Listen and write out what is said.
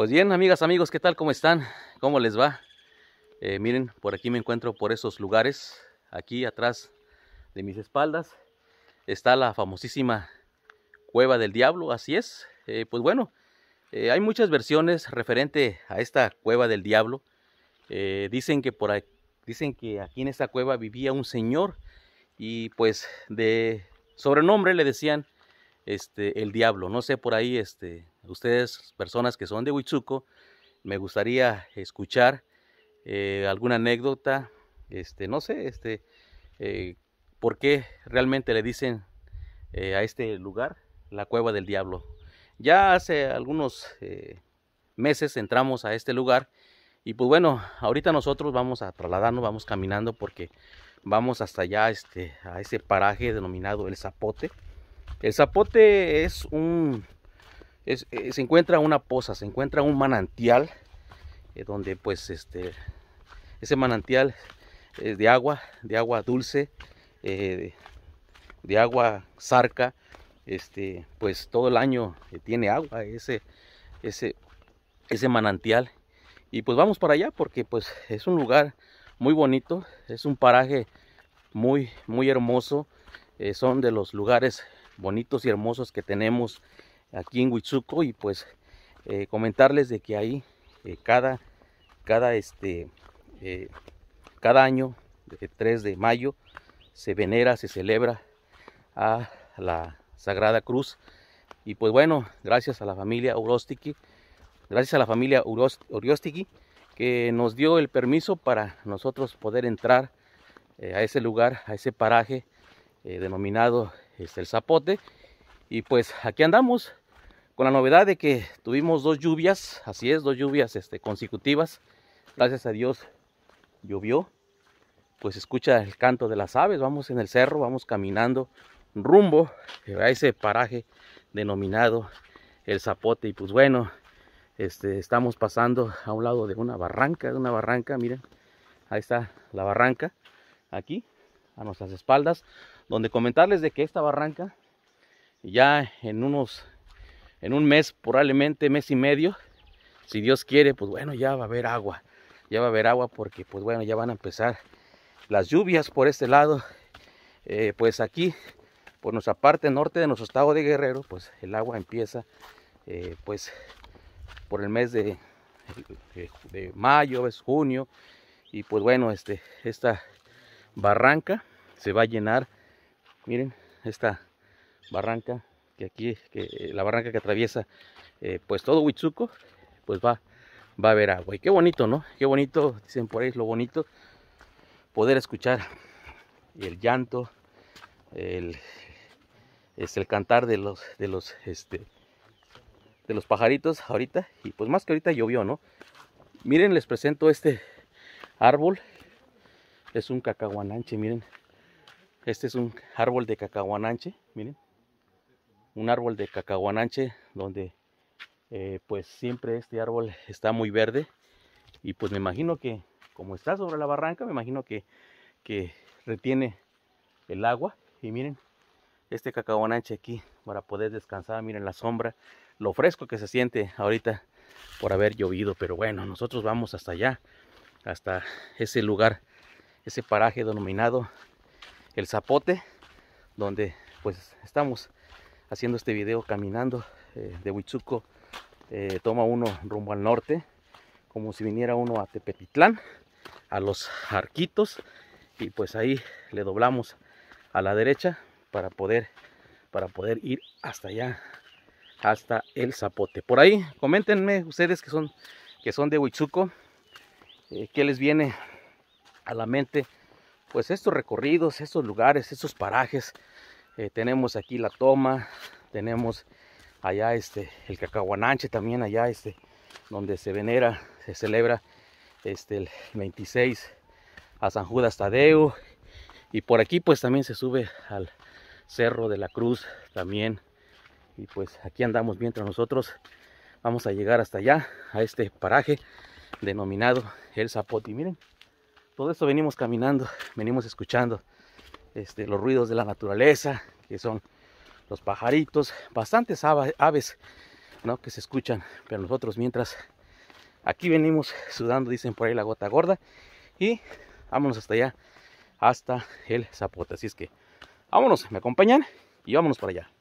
Pues bien, amigas, amigos, ¿qué tal? ¿Cómo están? ¿Cómo les va? Eh, miren, por aquí me encuentro por esos lugares. Aquí atrás de mis espaldas está la famosísima Cueva del Diablo, así es. Eh, pues bueno, eh, hay muchas versiones referente a esta Cueva del Diablo. dicen, que por, dicen que aquí en esta cueva vivía un señor y pues de sobrenombre le decían este, el Diablo. No sé, por ahí este, ustedes, personas que son de Huichuco, me gustaría escuchar eh, alguna anécdota, este, no sé, este, eh, por qué realmente le dicen eh, a este lugar la cueva del diablo. Ya hace algunos meses entramos a este lugar y pues bueno, ahorita nosotros vamos a trasladarnos, vamos caminando porque vamos hasta allá este, a ese paraje denominado El Zapote. El Zapote es un eh, se encuentra una poza, se encuentra un manantial eh, donde pues este ese manantial es de agua, de agua dulce, eh, de, agua zarca, este, pues todo el año tiene agua ese, ese, ese manantial y pues vamos para allá porque pues es un lugar muy bonito, es un paraje muy muy hermoso, son de los lugares bonitos y hermosos que tenemos aquí en Huitzuco y pues eh, comentarles de que ahí eh, cada, cada, este, eh, cada año, el 3 de mayo, se venera, se celebra a la Sagrada Cruz. Y pues bueno, gracias a la familia Urostiki, gracias a la familia Urostiki que nos dio el permiso para nosotros poder entrar a ese lugar, a ese paraje denominado este, el Zapote. Y pues aquí andamos con la novedad de que tuvimos dos lluvias, así es, dos lluvias este, consecutivas. Gracias a Dios llovió. Pues escucha el canto de las aves, vamos en el cerro, vamos caminando rumbo a ese paraje denominado el Zapote. Y pues bueno, este, estamos pasando a un lado de una barranca, de una barranca, miren, ahí está la barranca, aquí, a nuestras espaldas, donde comentarles de que esta barranca ya en unos en un mes, probablemente mes y medio, si Dios quiere, pues bueno, ya va a haber agua. Ya va a haber agua porque pues bueno, ya van a empezar las lluvias por este lado. Eh, pues aquí, por nuestra parte norte de nuestro estado de Guerrero, pues el agua empieza eh, pues por el mes de, mayo, es junio. Y pues bueno, este, esta barranca se va a llenar. Miren, esta barranca que aquí, eh, la barranca que atraviesa eh, pues todo Huitzuco, pues va, va a haber agua. Y qué bonito, ¿no? Qué bonito, dicen por ahí, lo bonito, poder escuchar el llanto, el, este, el cantar de los, de los, este, de los pajaritos ahorita. Y pues más que ahorita llovió, ¿no? Miren, les presento este árbol. Es un cacahuananche, miren. Este es un árbol de cacahuananche, miren un árbol de cacahuananche donde eh, pues siempre este árbol está muy verde y pues me imagino que como está sobre la barranca me imagino que, que retiene el agua y miren este cacahuananche aquí para poder descansar miren la sombra lo fresco que se siente ahorita por haber llovido pero bueno nosotros vamos hasta allá hasta ese lugar ese paraje denominado el zapote donde pues estamos haciendo este video caminando eh, de Huichuco, eh, toma uno rumbo al norte, como si viniera uno a Tepetitlán, a los arquitos. Y pues ahí le doblamos a la derecha para poder, para poder ir hasta allá, hasta el zapote. Por ahí, coméntenme ustedes que son, que son de Huichuco, eh, qué les viene a la mente pues estos recorridos, estos lugares, estos parajes, eh, tenemos aquí la toma tenemos allá este el cacahuananche también allá este donde se venera se celebra este el 26 a San Judas Tadeo y por aquí pues también se sube al Cerro de la Cruz también y pues aquí andamos mientras nosotros vamos a llegar hasta allá a este paraje denominado El Zapote y miren todo esto venimos caminando venimos escuchando este, los ruidos de la naturaleza, que son los pajaritos, bastantes aves ¿no? que se escuchan, pero nosotros mientras aquí venimos sudando, dicen por ahí la gota gorda, y vámonos hasta allá, hasta el zapote. Así es que vámonos, me acompañan y vámonos para allá.